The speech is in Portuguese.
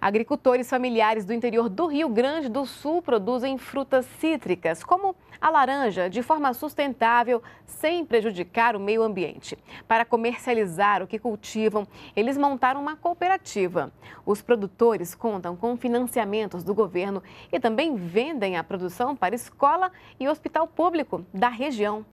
Agricultores familiares do interior do Rio Grande do Sul produzem frutas cítricas, como a laranja, de forma sustentável, sem prejudicar o meio ambiente. Para comercializar o que cultivam, eles montaram uma cooperativa. Os produtores contam com financiamentos do governo e também vendem a produção para escola e hospital público da região.